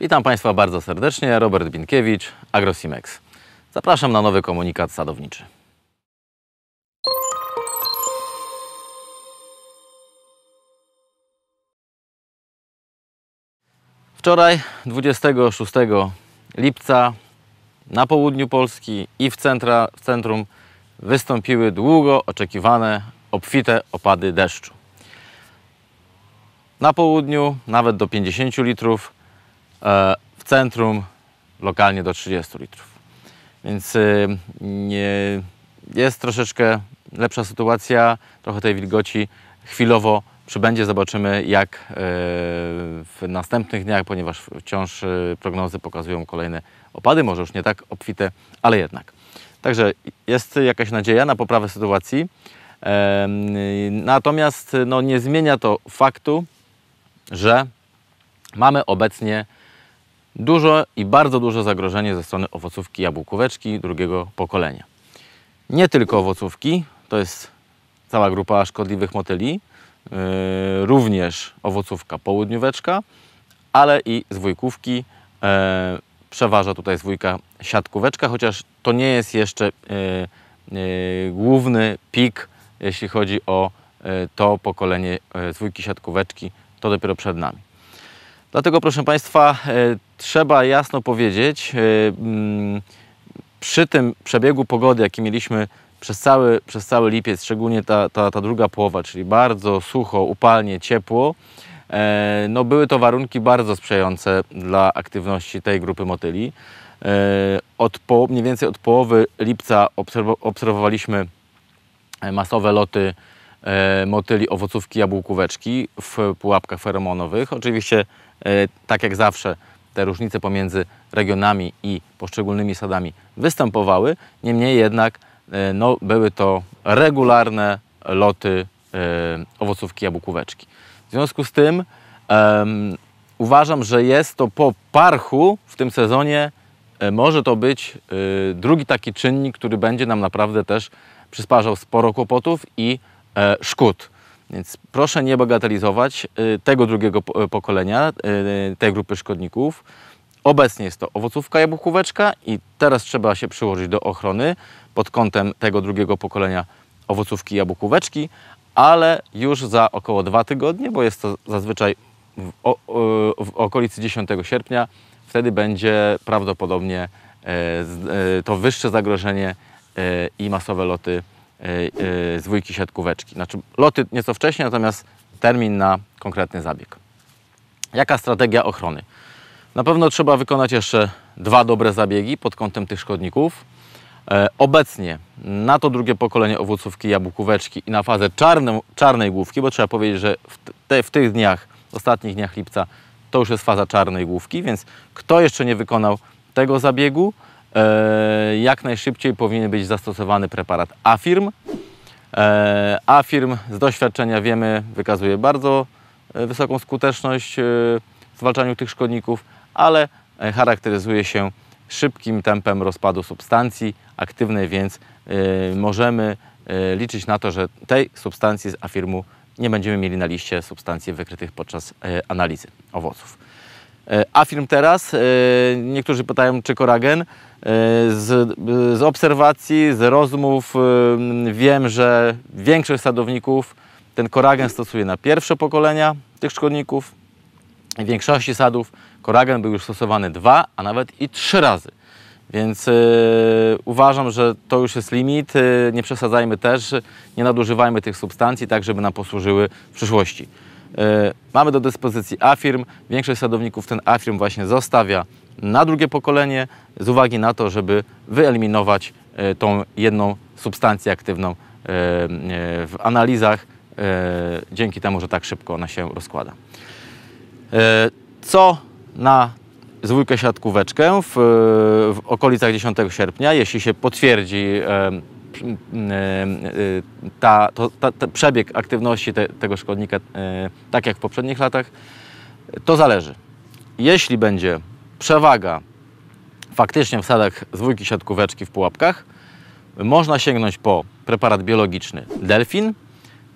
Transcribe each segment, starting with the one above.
Witam Państwa bardzo serdecznie, Robert Binkiewicz, AgroSimex. Zapraszam na nowy komunikat sadowniczy. Wczoraj, 26 lipca, na południu Polski i w, centra, w centrum wystąpiły długo oczekiwane obfite opady deszczu. Na południu nawet do 50 litrów, E, w centrum lokalnie do 30 litrów. Więc y, jest troszeczkę lepsza sytuacja, trochę tej wilgoci chwilowo przybędzie, zobaczymy jak e, w następnych dniach, ponieważ wciąż e, prognozy pokazują kolejne opady, może już nie tak obfite, ale jednak. Także jest jakaś nadzieja na poprawę sytuacji. Natomiast no, nie zmienia to faktu, że mamy obecnie duże i bardzo duże zagrożenie ze strony owocówki jabłkóweczki drugiego pokolenia. Nie tylko owocówki, to jest cała grupa szkodliwych motyli, yy, również owocówka południóweczka, ale i zwójkówki. Yy, przeważa tutaj zwójka siatkóweczka, chociaż to nie jest jeszcze yy, yy główny pik, jeśli chodzi o yy, to pokolenie yy, zwójki siatkóweczki, to dopiero przed nami. Dlatego, proszę Państwa, e, trzeba jasno powiedzieć, e, mm, przy tym przebiegu pogody, jaki mieliśmy przez cały, przez cały lipiec, szczególnie ta, ta, ta druga połowa, czyli bardzo sucho, upalnie, ciepło, e, no były to warunki bardzo sprzyjające dla aktywności tej grupy motyli. Od po, mniej więcej od połowy lipca obserw obserwowaliśmy masowe loty E, motyli, owocówki, jabłkóweczki w pułapkach feromonowych. Oczywiście, e, tak jak zawsze, te różnice pomiędzy regionami i poszczególnymi sadami występowały. Niemniej jednak e, no, były to regularne loty owocówki, jabłkóweczki. W związku z tym um, uważam, że jest to po parchu w tym sezonie może to być drugi taki czynnik, który będzie nam naprawdę też przysparzał sporo kłopotów i E, szkód. Więc proszę nie bagatelizować e, tego drugiego e, pokolenia, tej grupy szkodników. Obecnie jest to owocówka jabłkóweczka i teraz trzeba się przyłożyć do ochrony pod kątem tego drugiego pokolenia owocówki jabłkóweczki, ale już za około dwa tygodnie, bo jest to zazwyczaj w, o, w okolicy 10 sierpnia, wtedy będzie prawdopodobnie to wyższe zagrożenie i masowe loty E, e, z dwójki siatkóweczki. Znaczy loty nieco wcześniej, natomiast termin na konkretny zabieg. Jaka strategia ochrony? Na pewno trzeba wykonać jeszcze dwa dobre zabiegi pod kątem tych szkodników. E, obecnie na to drugie pokolenie owocówki jabłkóweczki i na fazę czarne, czarnej główki, bo trzeba powiedzieć, że w, te, w tych dniach, w ostatnich dniach lipca, to już jest faza czarnej główki, więc kto jeszcze nie wykonał tego zabiegu, E, jak najszybciej powinien być zastosowany preparat Afirm. E, Afirm z doświadczenia wiemy wykazuje bardzo e, wysoką skuteczność w zwalczaniu tych szkodników, ale charakteryzuje się szybkim tempem rozpadu substancji aktywnej, więc możemy liczyć na to, że tej substancji z afirmu nie będziemy mieli na liście substancji wykrytych podczas analizy owoców. E, a film teraz, e, niektórzy pytają, czy Koragen. E, z, z obserwacji, z rozmów wiem, że większość sadowników ten koragen stosuje na pierwsze pokolenia tych szkodników. W większości sadów koragen był już stosowany dwa, a nawet i trzy razy. Więc yy, uważam, że to już jest limit. Yy, nie przesadzajmy też, nie nadużywajmy tych substancji, tak żeby nam posłużyły w przyszłości. E, mamy do dyspozycji afirm. Większość sadowników ten afirm właśnie zostawia na drugie pokolenie z uwagi na to, żeby wyeliminować e, tą jedną substancję aktywną e, w analizach, dzięki temu, że tak szybko ona się rozkłada. Co na zwójkę siatkóweczkę w, w okolicach 10 sierpnia, jeśli się potwierdzi E, ta, to, ta, ta przebieg aktywności te, tego szkodnika, e, tak jak w poprzednich latach, to zależy. Jeśli będzie przewaga faktycznie w sadach zwójki dwójki siatkóweczki w pułapkach, można sięgnąć po preparat biologiczny Delfin,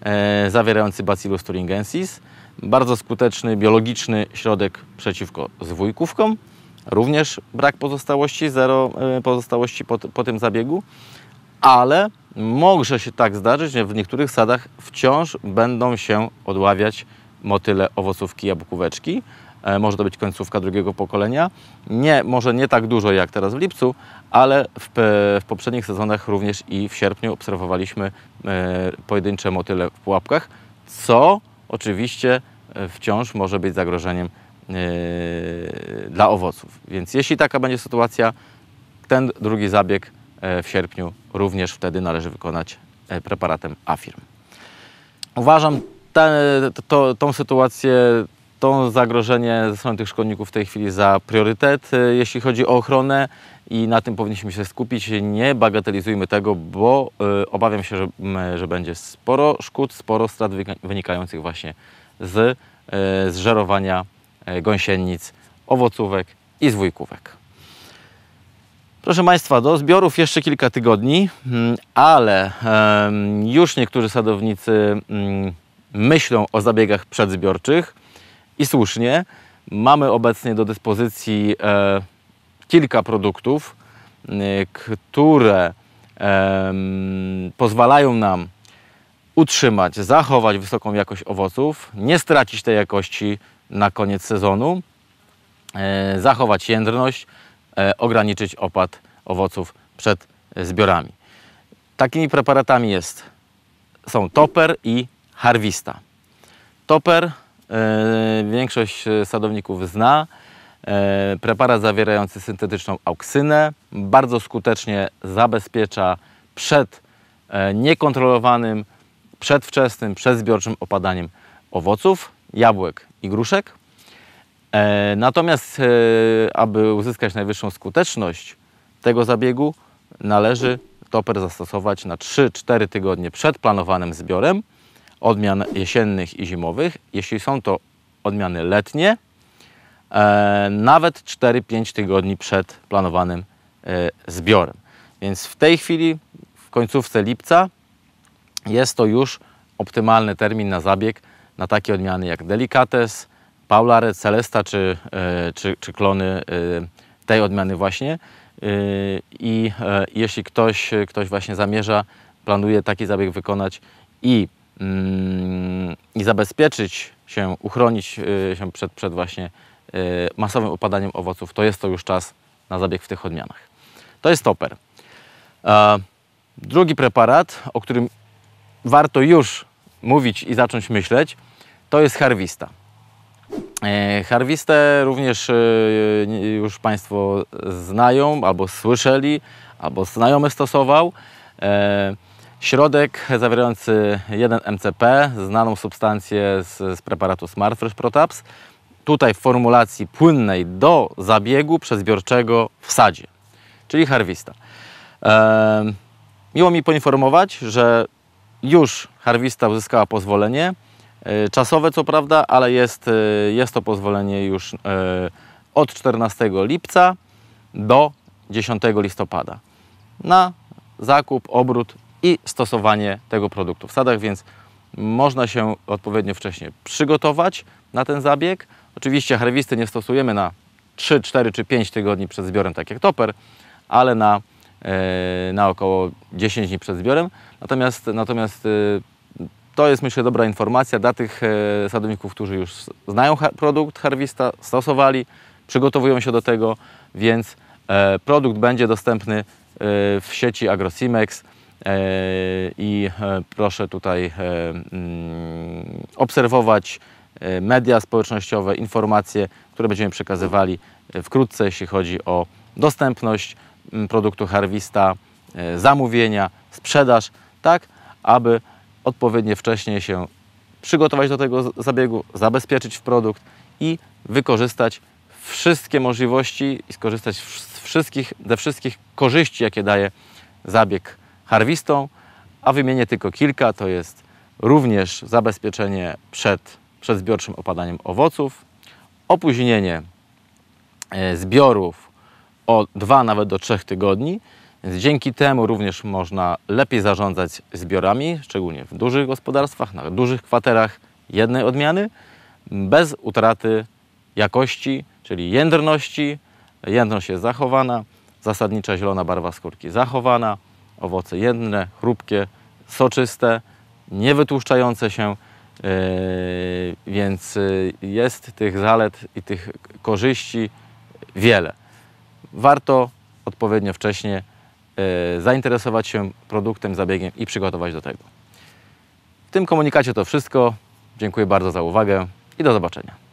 e, zawierający Bacillus thuringiensis, bardzo skuteczny biologiczny środek przeciwko zwójkówkom, również brak pozostałości, zero pozostałości po, po tym zabiegu ale może się tak zdarzyć, że w niektórych sadach wciąż będą się odławiać motyle owocówki, jabłkóweczki. E, może to być końcówka drugiego pokolenia. Nie, może nie tak dużo jak teraz w lipcu, ale w, w poprzednich sezonach również i w sierpniu obserwowaliśmy e, pojedyncze motyle w pułapkach, co oczywiście e, wciąż może być zagrożeniem e, dla owoców. Więc jeśli taka będzie sytuacja, ten drugi zabieg E, w sierpniu również wtedy należy wykonać e, preparatem AFIRM. Uważam tę to, tą sytuację, to zagrożenie ze strony tych szkodników w tej chwili za priorytet, e, jeśli chodzi o ochronę i na tym powinniśmy się skupić. Nie bagatelizujmy tego, bo obawiam się, że, że będzie sporo szkód, sporo strat wynikających właśnie z, zżerowania żerowania gąsienic, owocówek i zwójkówek. Proszę Państwa, do zbiorów jeszcze kilka tygodni, mm, ale już niektórzy sadownicy mm, myślą o zabiegach przedzbiorczych i słusznie. Mamy obecnie do dyspozycji e, kilka produktów, mm, które pozwalają nam utrzymać, zachować wysoką jakość owoców, nie stracić tej jakości na koniec sezonu, e, zachować jędrność, E, ograniczyć opad owoców przed zbiorami. Takimi preparatami jest, są toper i harwista. Toper e, większość sadowników zna. E, preparat zawierający syntetyczną auksynę bardzo skutecznie zabezpiecza przed niekontrolowanym, przedwczesnym, przedzbiorczym opadaniem owoców, jabłek i gruszek. E, natomiast, e, aby uzyskać najwyższą skuteczność tego zabiegu, należy toper zastosować na 3-4 tygodnie przed planowanym zbiorem odmian jesiennych i zimowych. Jeśli są to odmiany letnie, e, nawet 4-5 tygodni przed planowanym zbiorem. Więc w tej chwili, w końcówce lipca, jest to już optymalny termin na zabieg na takie odmiany jak Delicates, Paula Red, Celesta czy, e, czy, czy klony e, tej odmiany właśnie. E, I jeśli ktoś, ktoś właśnie zamierza, planuje taki zabieg wykonać i, mm, i zabezpieczyć się, uchronić się przed, przed właśnie masowym opadaniem owoców, to jest to już czas na zabieg w tych odmianach. To jest toper. Drugi preparat, o którym warto już mówić i zacząć myśleć, to jest harwista. E, harwistę również e, już Państwo znają albo słyszeli, albo znajomy stosował. E, środek zawierający 1 MCP, znaną substancję z, z preparatu Smart Fresh Protaps, tutaj w formulacji płynnej do zabiegu przezbiorczego w sadzie, czyli Harwista. Miło mi poinformować, że już Harwista uzyskała pozwolenie E, czasowe co prawda, ale jest, e, jest to pozwolenie już e, od 14 lipca do 10 listopada na zakup, obrót i stosowanie tego produktu w sadach, więc można się odpowiednio wcześnie przygotować na ten zabieg. Oczywiście herwisty nie stosujemy na 3, 4 czy 5 tygodni przed zbiorem, tak jak toper, ale na, na około 10 dni przed zbiorem. Natomiast, natomiast to jest myślę dobra informacja dla tych e, sadowników, którzy już znają produkt Harvista, stosowali, przygotowują się do tego, więc e, produkt będzie dostępny e, w sieci AgroSimex i proszę tutaj mm, obserwować media społecznościowe, informacje, które będziemy przekazywali wkrótce, jeśli chodzi o dostępność mm, produktu Harvista, zamówienia, sprzedaż, tak aby odpowiednio wcześnie się przygotować do tego zabiegu, zabezpieczyć w produkt i wykorzystać wszystkie możliwości i skorzystać z wszystkich, ze wszystkich korzyści, jakie daje zabieg harwistą, a wymienię tylko kilka, to jest również zabezpieczenie przed, przed zbiorczym opadaniem owoców, opóźnienie e, zbiorów o 2 nawet do 3 tygodni więc dzięki temu również można lepiej zarządzać zbiorami, szczególnie w dużych gospodarstwach, na dużych kwaterach jednej odmiany, bez utraty jakości, czyli jędrności. Jędrność jest zachowana, zasadnicza zielona barwa skórki zachowana, owoce jedne, chrupkie, soczyste, niewytłuszczające się, yy, więc yy, jest tych zalet i tych korzyści wiele. Warto odpowiednio wcześnie E, zainteresować się produktem, zabiegiem i przygotować do tego. W tym komunikacie to wszystko. Dziękuję bardzo za uwagę i do zobaczenia.